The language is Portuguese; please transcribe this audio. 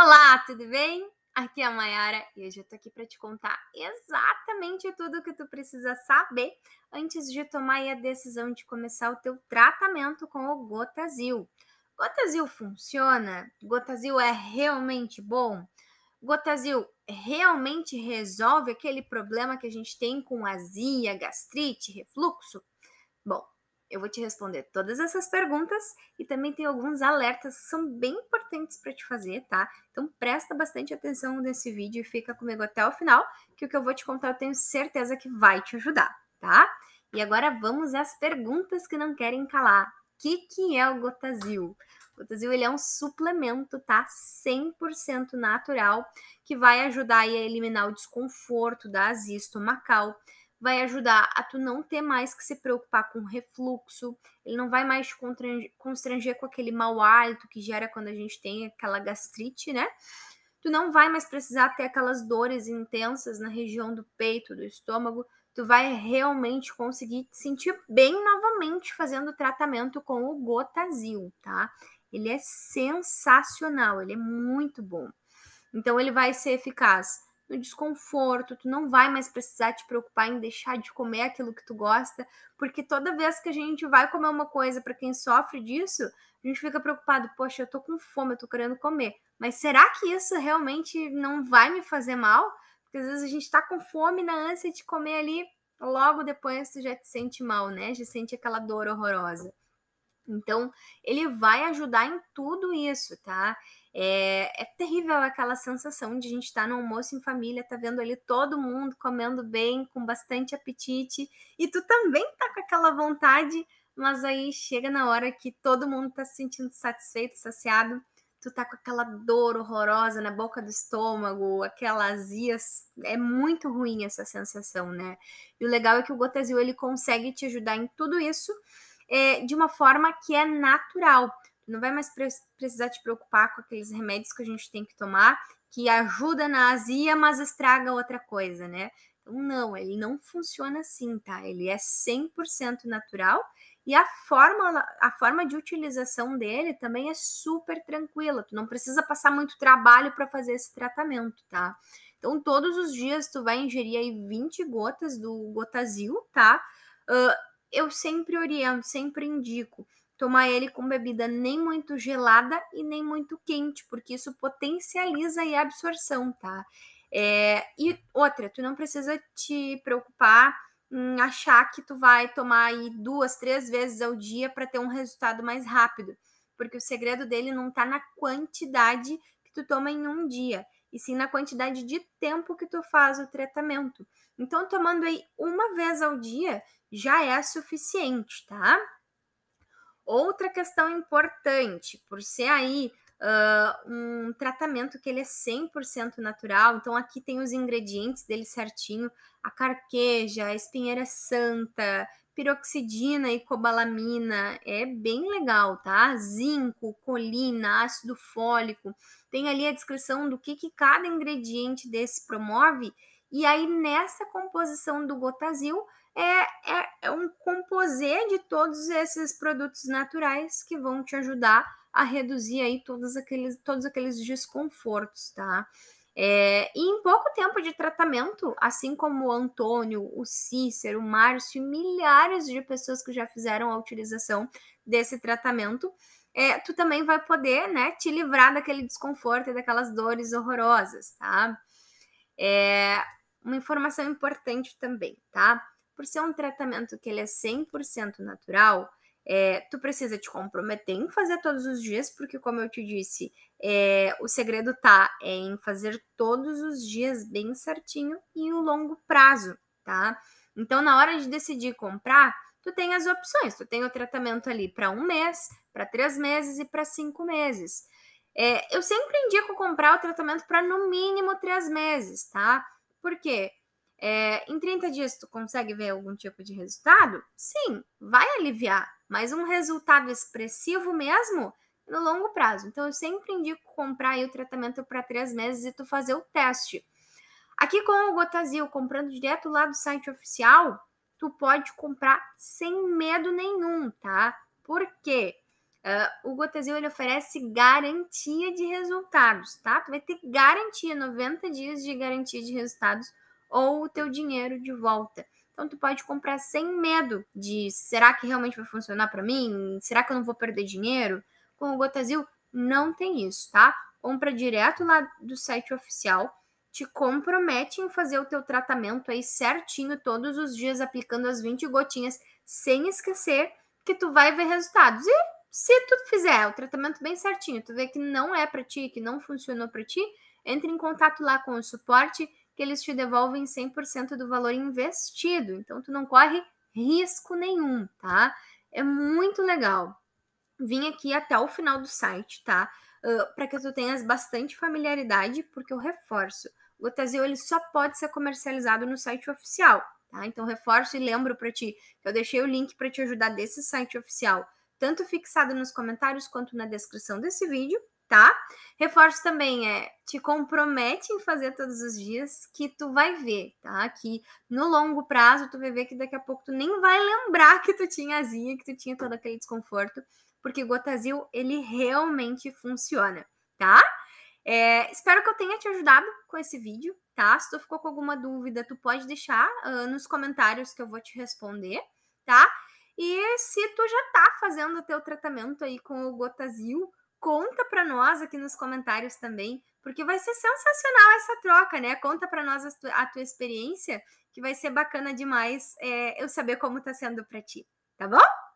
Olá, tudo bem? Aqui é a Mayara e hoje eu tô aqui para te contar exatamente tudo o que tu precisa saber antes de tomar a decisão de começar o teu tratamento com o Gotazil. Gotazil funciona? Gotazil é realmente bom? Gotazil realmente resolve aquele problema que a gente tem com azia, gastrite, refluxo? Bom, eu vou te responder todas essas perguntas e também tem alguns alertas que são bem importantes para te fazer, tá? Então presta bastante atenção nesse vídeo e fica comigo até o final, que o que eu vou te contar eu tenho certeza que vai te ajudar, tá? E agora vamos às perguntas que não querem calar. O que, que é o Gotazil? O Gotazil ele é um suplemento, tá? 100% natural, que vai ajudar a eliminar o desconforto da azia estomacal, vai ajudar a tu não ter mais que se preocupar com refluxo, ele não vai mais te constranger com aquele mau hálito que gera quando a gente tem aquela gastrite, né? Tu não vai mais precisar ter aquelas dores intensas na região do peito, do estômago, tu vai realmente conseguir te sentir bem novamente fazendo o tratamento com o Gotazil, tá? Ele é sensacional, ele é muito bom. Então ele vai ser eficaz no desconforto, tu não vai mais precisar te preocupar em deixar de comer aquilo que tu gosta, porque toda vez que a gente vai comer uma coisa para quem sofre disso, a gente fica preocupado, poxa, eu tô com fome, eu tô querendo comer, mas será que isso realmente não vai me fazer mal? Porque às vezes a gente tá com fome na ânsia de comer ali, logo depois tu já te sente mal, né? Já sente aquela dor horrorosa. Então, ele vai ajudar em tudo isso, tá? É, é terrível aquela sensação de a gente estar tá no almoço em família, tá vendo ali todo mundo comendo bem, com bastante apetite, e tu também tá com aquela vontade, mas aí chega na hora que todo mundo tá se sentindo satisfeito, saciado, tu tá com aquela dor horrorosa na boca do estômago, aquela azia, é muito ruim essa sensação, né? E o legal é que o Gotazil ele consegue te ajudar em tudo isso é, de uma forma que é natural. Não vai mais pre precisar te preocupar com aqueles remédios que a gente tem que tomar, que ajuda na azia, mas estraga outra coisa, né? Então, não, ele não funciona assim, tá? Ele é 100% natural e a forma, a forma de utilização dele também é super tranquila. Tu não precisa passar muito trabalho para fazer esse tratamento, tá? Então, todos os dias tu vai ingerir aí 20 gotas do Gotazil, tá? Uh, eu sempre oriento, sempre indico tomar ele com bebida nem muito gelada e nem muito quente, porque isso potencializa a absorção, tá? É, e outra, tu não precisa te preocupar em achar que tu vai tomar aí duas, três vezes ao dia para ter um resultado mais rápido, porque o segredo dele não tá na quantidade que tu toma em um dia, e sim na quantidade de tempo que tu faz o tratamento. Então, tomando aí uma vez ao dia já é suficiente, tá? Outra questão importante, por ser aí uh, um tratamento que ele é 100% natural, então aqui tem os ingredientes dele certinho, a carqueja, a espinheira santa, piroxidina e cobalamina, é bem legal, tá? Zinco, colina, ácido fólico, tem ali a descrição do que, que cada ingrediente desse promove e aí, nessa composição do Gotazil, é, é, é um composer de todos esses produtos naturais que vão te ajudar a reduzir aí todos aqueles, todos aqueles desconfortos, tá? É, e em pouco tempo de tratamento, assim como o Antônio, o Cícero, o Márcio e milhares de pessoas que já fizeram a utilização desse tratamento, é, tu também vai poder né, te livrar daquele desconforto e daquelas dores horrorosas, tá? É, uma informação importante também, tá? Por ser um tratamento que ele é 100% natural, é, tu precisa te comprometer em fazer todos os dias, porque, como eu te disse, é, o segredo tá em fazer todos os dias bem certinho e o longo prazo, tá? Então, na hora de decidir comprar, tu tem as opções. Tu tem o tratamento ali para um mês, para três meses e para cinco meses. É, eu sempre indico comprar o tratamento para no mínimo três meses, tá? Porque é, em 30 dias tu consegue ver algum tipo de resultado? Sim, vai aliviar, mas um resultado expressivo mesmo no longo prazo. Então eu sempre indico comprar o tratamento para três meses e tu fazer o teste. Aqui com o Gotazil, comprando direto lá do site oficial, tu pode comprar sem medo nenhum, tá? Por quê? Uh, o Gotazil ele oferece garantia de resultados, tá? Tu vai ter garantia, 90 dias de garantia de resultados ou o teu dinheiro de volta. Então tu pode comprar sem medo de será que realmente vai funcionar para mim? Será que eu não vou perder dinheiro? Com o Gotasil não tem isso, tá? Compra direto lá do site oficial, te compromete em fazer o teu tratamento aí certinho todos os dias aplicando as 20 gotinhas sem esquecer que tu vai ver resultados. E se tu fizer o tratamento bem certinho, tu vê que não é para ti, que não funcionou para ti, entre em contato lá com o suporte que eles te devolvem 100% do valor investido. Então tu não corre risco nenhum, tá? É muito legal. Vim aqui até o final do site, tá? Uh, para que tu tenhas bastante familiaridade, porque eu reforço, o Otazil ele só pode ser comercializado no site oficial, tá? Então reforço e lembro para ti que eu deixei o link para te ajudar desse site oficial tanto fixado nos comentários quanto na descrição desse vídeo, tá? Reforço também é, te compromete em fazer todos os dias que tu vai ver, tá? Que no longo prazo tu vai ver que daqui a pouco tu nem vai lembrar que tu tinha azia, que tu tinha todo aquele desconforto, porque Gotazil ele realmente funciona, tá? É, espero que eu tenha te ajudado com esse vídeo, tá? Se tu ficou com alguma dúvida, tu pode deixar uh, nos comentários que eu vou te responder, tá? E se tu já tá fazendo o teu tratamento aí com o Gotazil, conta para nós aqui nos comentários também, porque vai ser sensacional essa troca, né? Conta para nós a tua, a tua, experiência, que vai ser bacana demais é, eu saber como tá sendo para ti, tá bom?